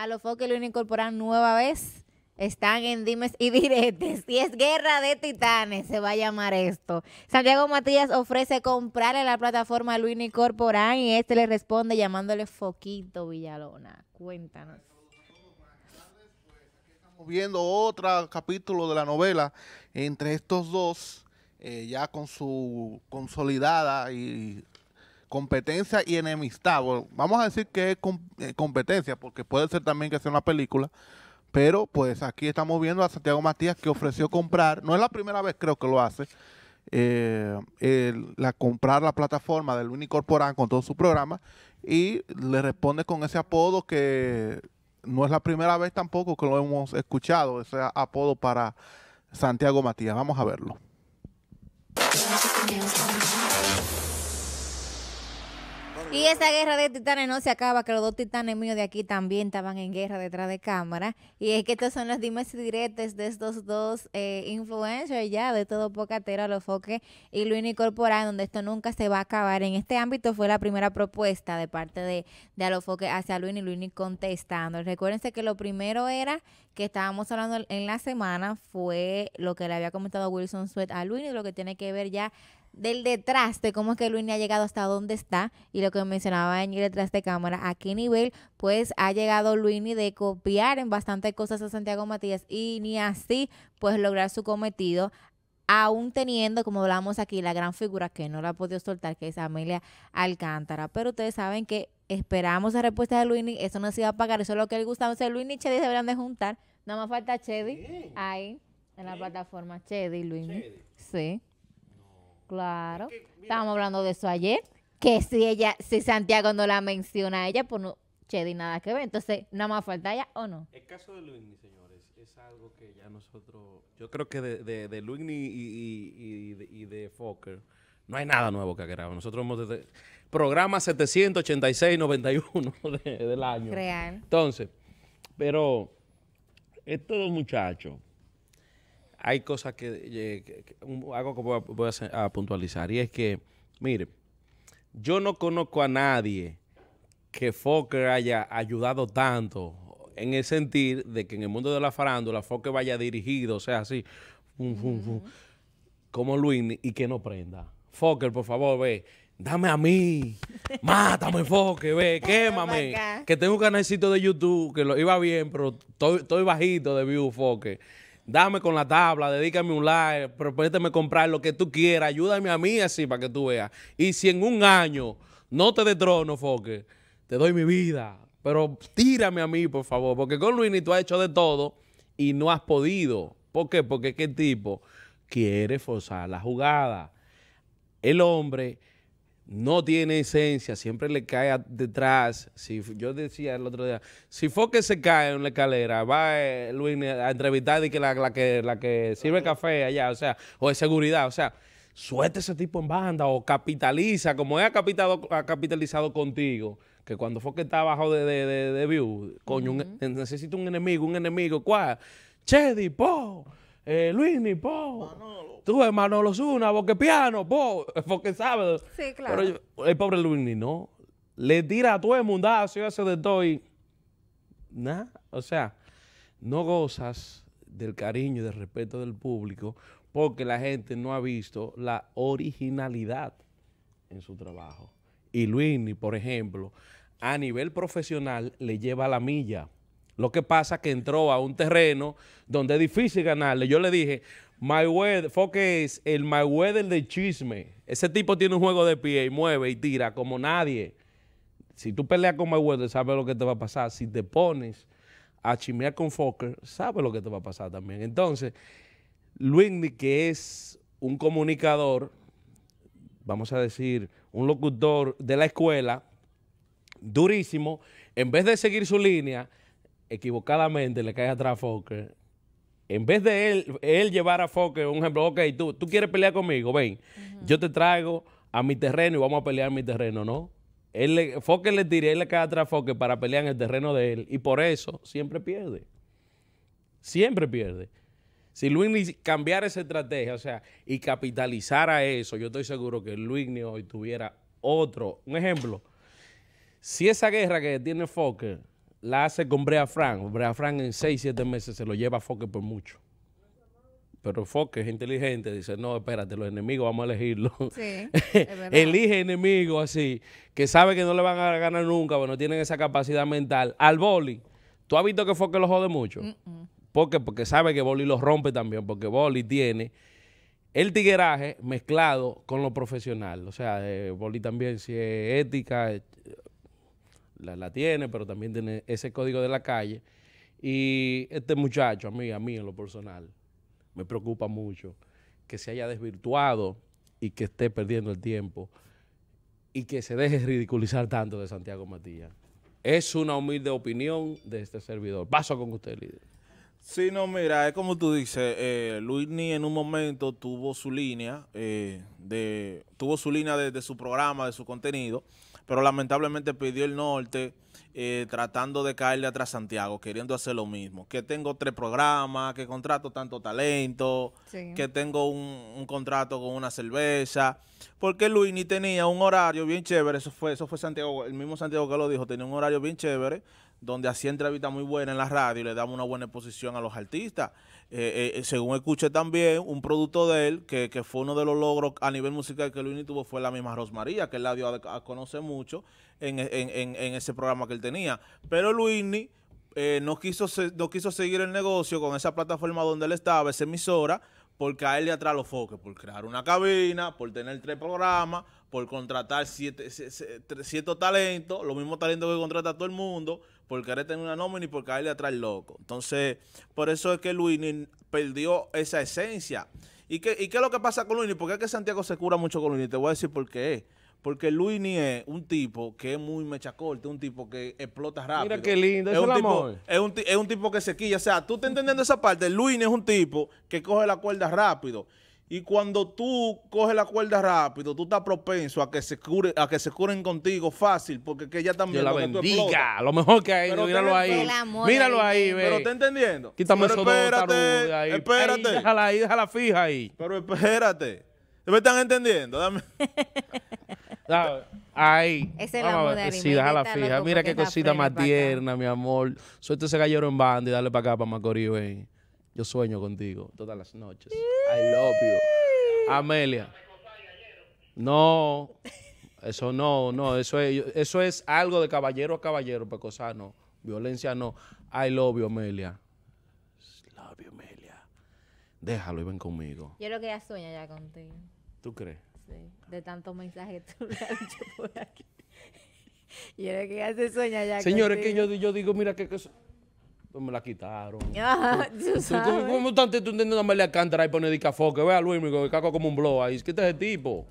A los foques lo incorporan nueva vez. Están en dimes y diretes. Si es guerra de titanes, se va a llamar esto. Santiago Matías ofrece comprar comprarle la plataforma a Luis Corporán y este le responde llamándole Foquito Villalona. Cuéntanos Estamos viendo otro capítulo de la novela entre estos dos, eh, ya con su consolidada y competencia y enemistad. vamos a decir que es eh, competencia, porque puede ser también que sea una película. Pero pues aquí estamos viendo a Santiago Matías que ofreció comprar, no es la primera vez creo que lo hace, eh, la, comprar la plataforma del Unicorporan con todo su programa y le responde con ese apodo que no es la primera vez tampoco que lo hemos escuchado, ese apodo para Santiago Matías. Vamos a verlo. Y esa guerra de titanes no se acaba, que los dos titanes míos de aquí también estaban en guerra detrás de cámara. Y es que estos son los dimes y diretes de estos dos eh, influencers ya, de todo Pocatero, Alofoque y Luini Corporal, donde esto nunca se va a acabar. En este ámbito fue la primera propuesta de parte de, de Alofoque hacia Luini, Luini contestando. Recuérdense que lo primero era que estábamos hablando en la semana fue lo que le había comentado Wilson Sweat a Luini, lo que tiene que ver ya del detrás de cómo es que Luini ha llegado hasta dónde está y lo que mencionaba en detrás de cámara, a qué nivel pues ha llegado Luini de copiar en bastantes cosas a Santiago Matías y ni así pues lograr su cometido aún teniendo, como hablamos aquí, la gran figura que no la ha podido soltar, que es Amelia Alcántara. Pero ustedes saben que esperamos la respuesta de Luini, eso no se iba a pagar, eso es lo que le gustaba. Luini y Chedi se van de juntar, nada más falta Chedi ahí en la plataforma Chedi, Luini. Sí. Claro. Estábamos hablando de eso ayer. Que si ella, si Santiago no la menciona a ella, pues no, Chedi nada que ver. Entonces, nada más falta ella o no. El caso de Luis, señores, es algo que ya nosotros. Yo creo que de, de, y, de Fokker no hay nada nuevo que agregar. Nosotros hemos desde programa 786-91 del año. Real. Entonces, pero estos dos muchachos hay cosas que, eh, algo que voy, a, puntualizar y es que, mire, yo no conozco a nadie que Fokker haya ayudado tanto en el sentir de que en el mundo de la farándula Fokker vaya dirigido, o sea, así, como Luis y que no prenda. Fokker, por favor, ve, dame a mí, mátame, Fokker, ve, quémame, que tengo un canalcito de YouTube que lo iba bien, pero estoy bajito de view, Fokker dame con la tabla, dedícame un like, propéteme comprar lo que tú quieras, ayúdame a mí así para que tú veas. Y si en un año no te detrono, Foque, te doy mi vida, pero tírame a mí, por favor, porque con Luini tú has hecho de todo y no has podido. ¿Por qué? Porque qué tipo quiere forzar la jugada. El hombre no tiene esencia, siempre le cae detrás. Si, yo decía el otro día, si Foque se cae en la escalera, va eh, eh, a entrevistar y que la, que la que sirve café allá, o sea, o de seguridad, o sea, suelte ese tipo en banda o capitaliza, como ha, capitalizado contigo, que cuando Foque está abajo de, de, view, coño, necesito un, enemigo, un enemigo, ¿cuál? chedi po eh, po. Manolo. Tú ves Manolo Zuna, piano, po. Porque sabe. Sí, claro. el pobre Luisni, no. Le tira a todo el mundazo y hace de todo y. Nada. O sea, no gozas del cariño y del respeto del público porque la gente no ha visto la originalidad en su trabajo. Y Luini, por ejemplo, a nivel profesional le lleva la milla. Lo que pasa es que entró a un terreno donde es difícil ganarle. Yo le dije, Mayweather, Foque es el My Mayweather del chisme. Ese tipo tiene un juego de pie y mueve y tira como nadie. Si tú peleas con Mayweather, sabes lo que te va a pasar. Si te pones a chimear con Fokker, sabes lo que te va a pasar también. Entonces, Luigny, que es un comunicador, vamos a decir, un locutor de la escuela, durísimo, en vez de seguir su línea, equivocadamente le cae atrás a Fokker, en vez de él, él llevar a Foque un ejemplo, ok, tú, tú quieres pelear conmigo, ven, yo te traigo a mi terreno y vamos a pelear en mi terreno, ¿no? Él le, Fokker le tira, él le cae atrás a Fokker para pelear en el terreno de él y por eso siempre pierde. Siempre pierde. Si Luigni cambiara esa estrategia, o sea, y capitalizara eso, yo estoy seguro que Luis hoy tuviera otro. Un ejemplo, si esa guerra que tiene Foque la hace con Brea Frank. Brea Frank en 6, 7 meses se lo lleva a Foque por mucho. Pero Foque es inteligente, dice, no, espérate, los enemigos vamos a elegirlo. Sí, Elige enemigos así, que sabe que no le van a ganar nunca, porque no tienen esa capacidad mental. Al boli, ¿tú has visto que Foque lo jode mucho? Porque sabe que boli los rompe también, porque boli tiene el tigueraje mezclado con lo profesional. O sea, eh, Boli también si es ética, eh, la, tiene, pero también tiene ese código de la calle. Y este muchacho, a mí, a mí en lo personal, me preocupa mucho que se haya desvirtuado y que esté perdiendo el tiempo y que se deje ridiculizar tanto de Santiago Matías. Es una humilde opinión de este servidor. Paso con usted, líder. Sí, no, mira, es como tú dices, eh, Luis Ni en un momento tuvo su línea, eh, de, tuvo su línea de, su programa, de su contenido, pero lamentablemente pidió el norte eh, tratando de caerle atrás a Santiago, queriendo hacer lo mismo. Que tengo tres programas, que contrato tanto talento, que tengo un, contrato con una cerveza. Porque Luis tenía un horario bien chévere, eso fue, eso fue Santiago, el mismo Santiago que lo dijo, tenía un horario bien chévere donde hacía entrevistas muy buenas en la radio y le daba una buena exposición a los artistas. Eh, eh, eh, según escuché también, un producto de él, que, fue uno de los logros a nivel musical que Luini tuvo, fue la misma Rosmaría, que él la dio a, conocer mucho en, ese programa que él tenía. Pero Luini no, quiso, no quiso seguir el negocio con esa plataforma donde él estaba, esa emisora, por caerle atrás a los foques, por crear una cabina, por tener tres programas, por contratar siete, talentos, los mismos talentos que contrata todo el mundo, por querer tener una nómina y por caerle atrás loco. Entonces, por eso es que Luini perdió esa esencia. ¿Y qué, es lo que pasa con Luini? qué es que Santiago se cura mucho con Luini. Te voy a decir por qué porque Luis es un tipo que es muy mechacorte, un tipo que explota rápido. Mira qué lindo, es, el un, amor. Es, un, es un tipo que se quilla. O sea, tú te entendiendo esa parte. Luis es un tipo que coge la cuerda rápido. Y cuando tú coges la cuerda rápido, tú estás propenso a que se cure, a que se curen contigo fácil, porque que ella también. Yo la bendiga, lo mejor que hay, míralo ahí. Míralo ahí, ve. Pero está entendiendo. Quítame pero espérate, espérate. déjala ahí, déjala fija ahí. Pero espérate. ¿Me están entendiendo? Dame. ay. Esa la Sí, déjala fija. Mira qué cosita más tierna, mi amor. Suelto ese gallero en banda y dale para acá, para Macorís, Yo sueño contigo todas las noches. I love you. Amelia. No, eso no, no. Eso es, eso es algo de caballero a caballero, pues, cosa no. Violencia no. I love you, Amelia. Love you, Amelia. Déjalo y ven conmigo. Yo creo que ella sueña ya contigo. ¿Tú crees? de tantos mensajes tú le has dicho por aquí. Y era que ya se sueña ya. Señores, que yo, yo digo, mira que, que me la quitaron. Ajá, ah, tú ¿Cómo estás entendiendo a mele alcántara y poner dicafoque? Ve a Luis, me caco como un blow ahí. ¿Qué es ese tipo?